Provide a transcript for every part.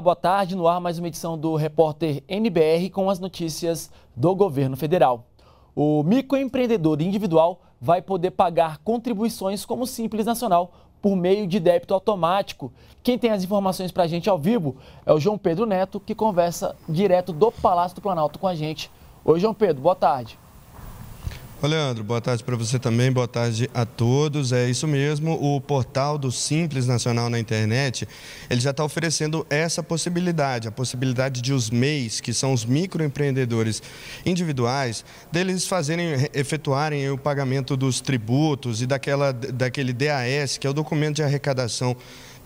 boa tarde. No ar, mais uma edição do Repórter NBR com as notícias do governo federal. O microempreendedor individual vai poder pagar contribuições como Simples Nacional por meio de débito automático. Quem tem as informações para a gente ao vivo é o João Pedro Neto, que conversa direto do Palácio do Planalto com a gente. Oi, João Pedro, boa tarde. Ô Leandro, boa tarde para você também, boa tarde a todos. É isso mesmo, o portal do Simples Nacional na internet, ele já está oferecendo essa possibilidade, a possibilidade de os MEIs, que são os microempreendedores individuais, deles fazerem, efetuarem o pagamento dos tributos e daquela, daquele DAS, que é o documento de arrecadação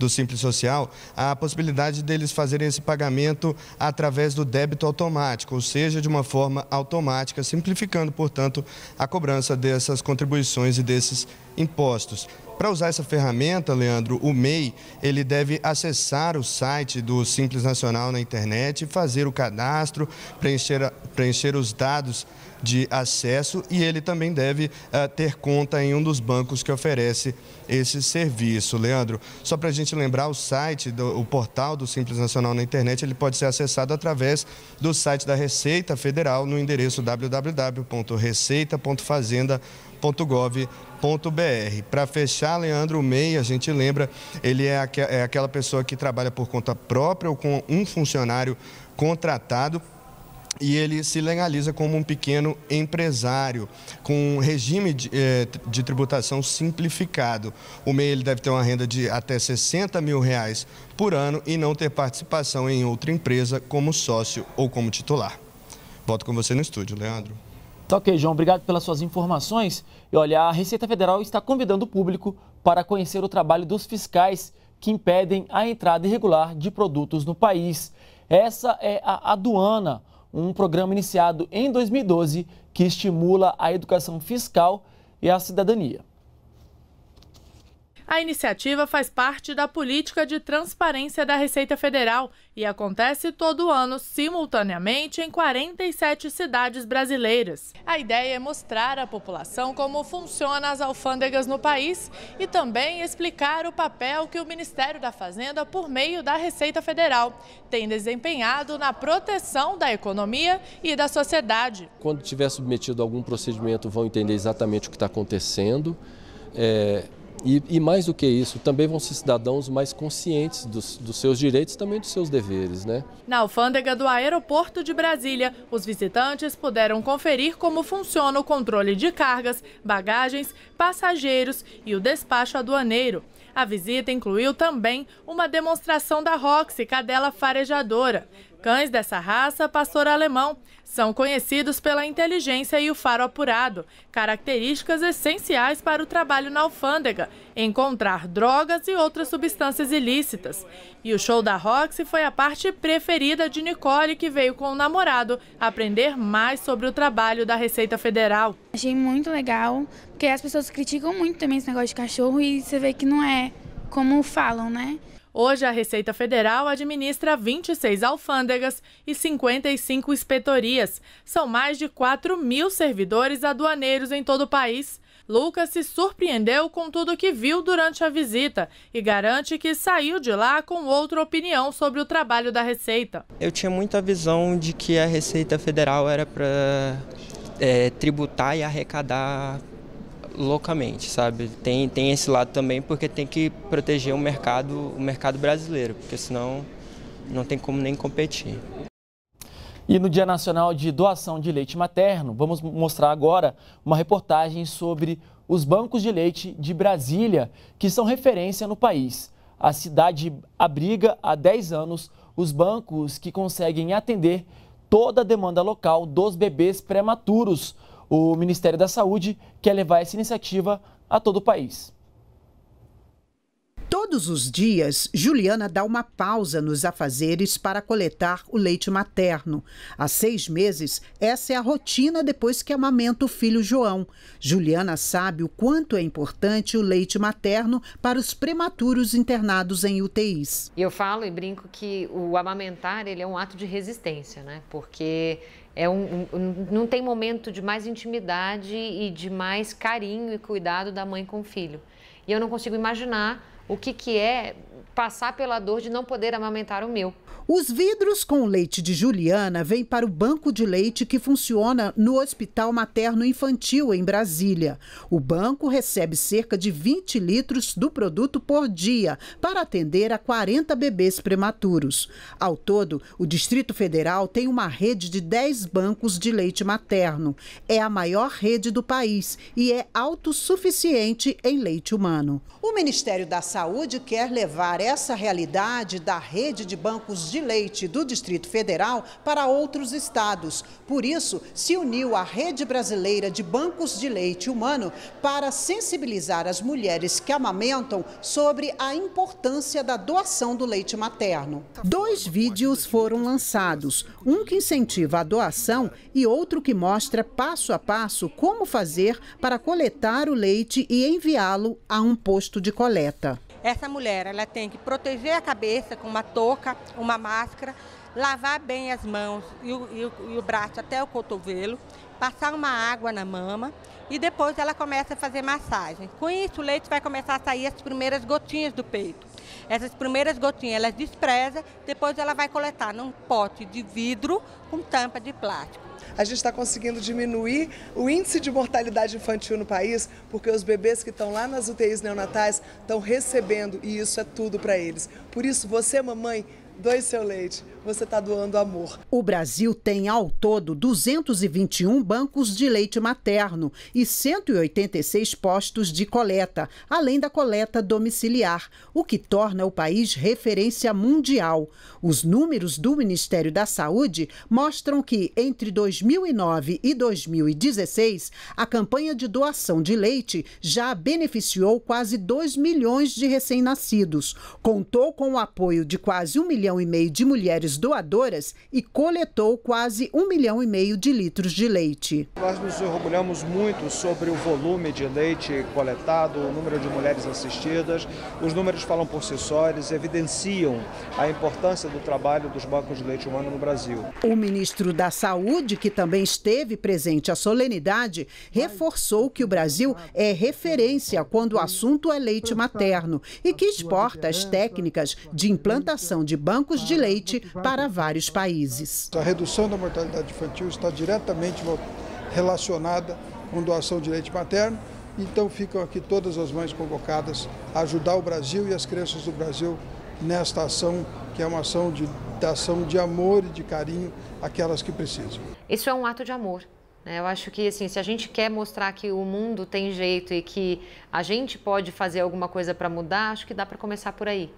do Simples Social, a possibilidade deles fazerem esse pagamento através do débito automático, ou seja, de uma forma automática, simplificando, portanto, a cobrança dessas contribuições e desses impostos. Para usar essa ferramenta, Leandro, o MEI, ele deve acessar o site do Simples Nacional na internet, fazer o cadastro, preencher, preencher os dados de acesso e ele também deve uh, ter conta em um dos bancos que oferece esse serviço. Leandro, só para a gente lembrar, o site, do, o portal do Simples Nacional na internet, ele pode ser acessado através do site da Receita Federal no endereço www.receita.fazenda.com gov.br Para fechar, Leandro Meia, a gente lembra, ele é, é aquela pessoa que trabalha por conta própria ou com um funcionário contratado e ele se legaliza como um pequeno empresário, com um regime de, de, tributação simplificado. O MEI ele deve ter uma renda de até 60 mil reais por ano e não ter participação em outra empresa como sócio ou como titular. Volto com você no estúdio, Leandro. Tá ok, João. Obrigado pelas suas informações. E olha, a Receita Federal está convidando o público para conhecer o trabalho dos fiscais que impedem a entrada irregular de produtos no país. Essa é a Aduana, um programa iniciado em 2012 que estimula a educação fiscal e a cidadania. A iniciativa faz parte da política de transparência da Receita Federal e acontece todo ano simultaneamente em 47 cidades brasileiras. A ideia é mostrar à população como funcionam as alfândegas no país e também explicar o papel que o Ministério da Fazenda, por meio da Receita Federal, tem desempenhado na proteção da economia e da sociedade. Quando tiver submetido a algum procedimento, vão entender exatamente o que está acontecendo. É e, e, mais do que isso, também vão ser cidadãos mais conscientes dos, dos seus direitos e também dos seus deveres. Né? Na alfândega do aeroporto de Brasília, os visitantes puderam conferir como funciona o controle de cargas, bagagens, passageiros e o despacho aduaneiro. A visita incluiu também uma demonstração da Roxy, cadela farejadora. Cães dessa raça, pastor alemão, são conhecidos pela inteligência e o faro apurado, características essenciais para o trabalho na alfândega, encontrar drogas e outras substâncias ilícitas. E o show da Roxy foi a parte preferida de Nicole, que veio com o namorado aprender mais sobre o trabalho da Receita Federal. Achei muito legal, porque as pessoas criticam muito também esse negócio de cachorro e você vê que não é como falam, né? Hoje, a Receita Federal administra 26 alfândegas e 55 inspetorias. São mais de 4 mil servidores aduaneiros em todo o país. Lucas se surpreendeu com tudo o que viu durante a visita e garante que saiu de lá com outra opinião sobre o trabalho da Receita. Eu tinha muita visão de que a Receita Federal era para é, tributar e arrecadar loucamente, sabe? Tem, tem esse lado também porque tem que proteger o mercado, o mercado brasileiro, porque senão não tem como nem competir. E no Dia Nacional de Doação de Leite Materno, vamos mostrar agora uma reportagem sobre os bancos de leite de Brasília, que são referência no país. A cidade abriga há 10 anos os bancos que conseguem atender toda a demanda local dos bebês prematuros. O Ministério da Saúde quer levar essa iniciativa a todo o país. Todos os dias, Juliana dá uma pausa nos afazeres para coletar o leite materno. Há seis meses, essa é a rotina depois que amamenta o filho João. Juliana sabe o quanto é importante o leite materno para os prematuros internados em UTIs. Eu falo e brinco que o amamentar ele é um ato de resistência, né? Porque é um, um, não tem momento de mais intimidade e de mais carinho e cuidado da mãe com o filho. E eu não consigo imaginar o que, que é passar pela dor de não poder amamentar o meu. Os vidros com leite de Juliana vêm para o banco de leite que funciona no Hospital Materno Infantil em Brasília. O banco recebe cerca de 20 litros do produto por dia para atender a 40 bebês prematuros. Ao todo, o Distrito Federal tem uma rede de 10 bancos de leite materno. É a maior rede do país e é autossuficiente em leite humano. O Ministério da Saúde quer levar essa realidade da rede de bancos de leite do Distrito Federal para outros estados. Por isso, se uniu à Rede Brasileira de Bancos de Leite Humano para sensibilizar as mulheres que amamentam sobre a importância da doação do leite materno. Dois vídeos foram lançados, um que incentiva a doação e outro que mostra passo a passo como fazer para coletar o leite e enviá-lo a um posto de coleta. Essa mulher, ela tem que proteger a cabeça com uma touca, uma máscara, lavar bem as mãos e o, e, o, e o, braço até o cotovelo, passar uma água na mama e depois ela começa a fazer massagem. Com isso, o leite vai começar a sair as primeiras gotinhas do peito. Essas primeiras gotinhas ela despreza, depois ela vai coletar num pote de vidro com tampa de plástico a gente está conseguindo diminuir o índice de mortalidade infantil no país, porque os bebês que estão lá nas UTIs neonatais estão recebendo e isso é tudo para eles. Por isso, você, mamãe, doe seu leite, você está doando amor. O Brasil tem ao todo 221 bancos de leite materno e 186 postos de coleta, além da coleta domiciliar, o que torna o país referência mundial. Os números do Ministério da Saúde mostram que entre 2009 e 2016, a campanha de doação de leite já beneficiou quase 2 milhões de recém-nascidos. Contou com o apoio de quase um milhão milhão e meio de mulheres doadoras e coletou quase um milhão e meio de litros de leite. Nós nos orgulhamos muito sobre o volume de leite coletado, o número de mulheres assistidas. Os números falam por si só, eles evidenciam a importância do trabalho dos bancos de leite humano no Brasil. O ministro da Saúde, que também esteve presente à solenidade, reforçou que o Brasil é referência quando o assunto é leite materno e que exporta as técnicas de implantação de bancos bancos de leite para vários países. A redução da mortalidade infantil está diretamente relacionada com doação de leite materno. Então ficam aqui todas as mães convocadas a ajudar o Brasil e as crianças do Brasil nesta ação, que é uma ação de, ação de amor e de carinho àquelas que precisam. Isso é um ato de amor. Né? Eu acho que assim, se a gente quer mostrar que o mundo tem jeito e que a gente pode fazer alguma coisa para mudar, acho que dá para começar por aí.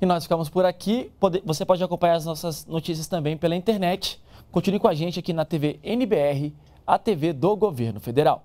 E nós ficamos por aqui. Você pode acompanhar as nossas notícias também pela internet. Continue com a gente aqui na TV NBR, a TV do Governo Federal.